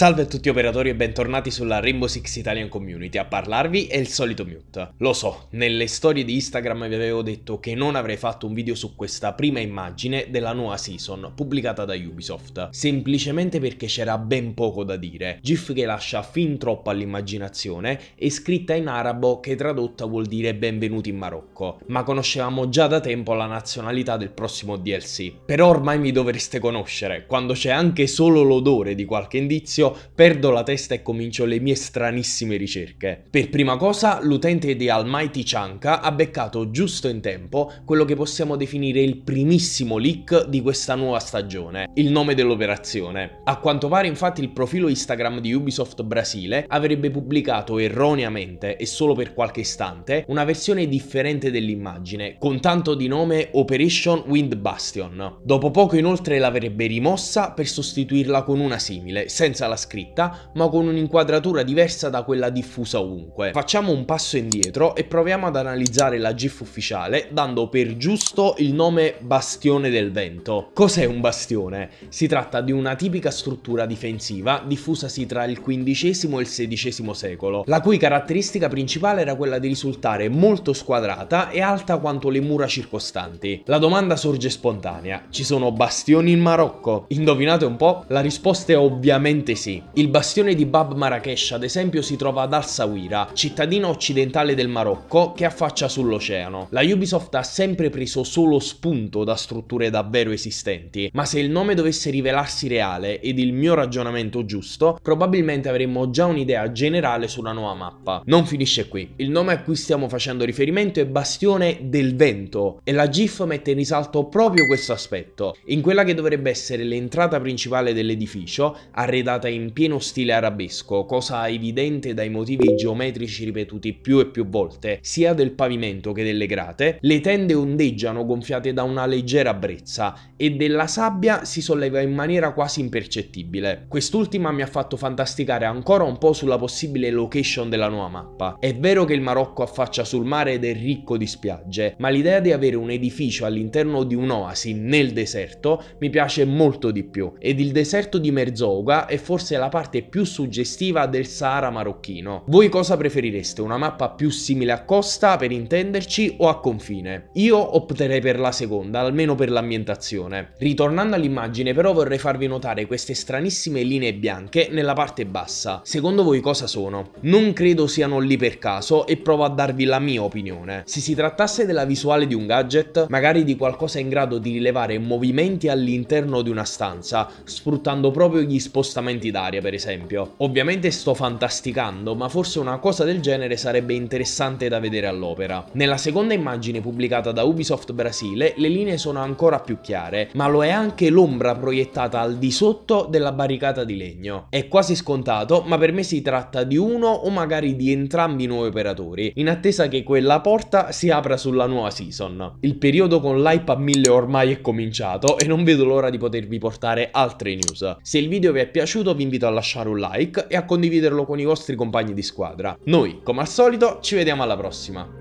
Salve a tutti operatori e bentornati sulla Rainbow Six Italian Community, a parlarvi è il solito mute. Lo so, nelle storie di Instagram vi avevo detto che non avrei fatto un video su questa prima immagine della nuova season pubblicata da Ubisoft, semplicemente perché c'era ben poco da dire, GIF che lascia fin troppo all'immaginazione e scritta in arabo che tradotta vuol dire benvenuti in Marocco, ma conoscevamo già da tempo la nazionalità del prossimo DLC. Però ormai mi dovreste conoscere, quando c'è anche solo l'odore di qualche indizio perdo la testa e comincio le mie stranissime ricerche. Per prima cosa l'utente di Almighty Chanka ha beccato giusto in tempo quello che possiamo definire il primissimo leak di questa nuova stagione, il nome dell'operazione. A quanto pare infatti il profilo Instagram di Ubisoft Brasile avrebbe pubblicato erroneamente e solo per qualche istante una versione differente dell'immagine con tanto di nome Operation Wind Bastion. Dopo poco inoltre l'avrebbe rimossa per sostituirla con una simile, senza la scritta, ma con un'inquadratura diversa da quella diffusa ovunque. Facciamo un passo indietro e proviamo ad analizzare la GIF ufficiale, dando per giusto il nome Bastione del Vento. Cos'è un bastione? Si tratta di una tipica struttura difensiva diffusasi tra il XV e il XVI secolo, la cui caratteristica principale era quella di risultare molto squadrata e alta quanto le mura circostanti. La domanda sorge spontanea, ci sono bastioni in Marocco? Indovinate un po'? La risposta è ovviamente sì. Il bastione di Bab Marrakesh, ad esempio, si trova ad Al-Sawira, cittadina occidentale del Marocco che affaccia sull'oceano. La Ubisoft ha sempre preso solo spunto da strutture davvero esistenti, ma se il nome dovesse rivelarsi reale ed il mio ragionamento giusto, probabilmente avremmo già un'idea generale sulla nuova mappa. Non finisce qui. Il nome a cui stiamo facendo riferimento è Bastione del Vento e la GIF mette in risalto proprio questo aspetto. In quella che dovrebbe essere l'entrata principale dell'edificio, arredata in pieno stile arabesco, cosa evidente dai motivi geometrici ripetuti più e più volte, sia del pavimento che delle grate, le tende ondeggiano gonfiate da una leggera brezza e della sabbia si solleva in maniera quasi impercettibile. Quest'ultima mi ha fatto fantasticare ancora un po' sulla possibile location della nuova mappa. È vero che il Marocco affaccia sul mare ed è ricco di spiagge, ma l'idea di avere un edificio all'interno di un'oasi nel deserto mi piace molto di più ed il deserto di Merzouga è forse forse la parte più suggestiva del Sahara marocchino. Voi cosa preferireste? Una mappa più simile a costa, per intenderci, o a confine? Io opterei per la seconda, almeno per l'ambientazione. Ritornando all'immagine però vorrei farvi notare queste stranissime linee bianche nella parte bassa. Secondo voi cosa sono? Non credo siano lì per caso e provo a darvi la mia opinione. Se si trattasse della visuale di un gadget, magari di qualcosa in grado di rilevare movimenti all'interno di una stanza, sfruttando proprio gli spostamenti d'aria per esempio. Ovviamente sto fantasticando, ma forse una cosa del genere sarebbe interessante da vedere all'opera. Nella seconda immagine pubblicata da Ubisoft Brasile le linee sono ancora più chiare, ma lo è anche l'ombra proiettata al di sotto della barricata di legno. È quasi scontato, ma per me si tratta di uno o magari di entrambi i nuovi operatori, in attesa che quella porta si apra sulla nuova season. Il periodo con l'hype a 1000 ormai è cominciato e non vedo l'ora di potervi portare altre news. Se il video vi è piaciuto vi vi invito a lasciare un like e a condividerlo con i vostri compagni di squadra. Noi, come al solito, ci vediamo alla prossima.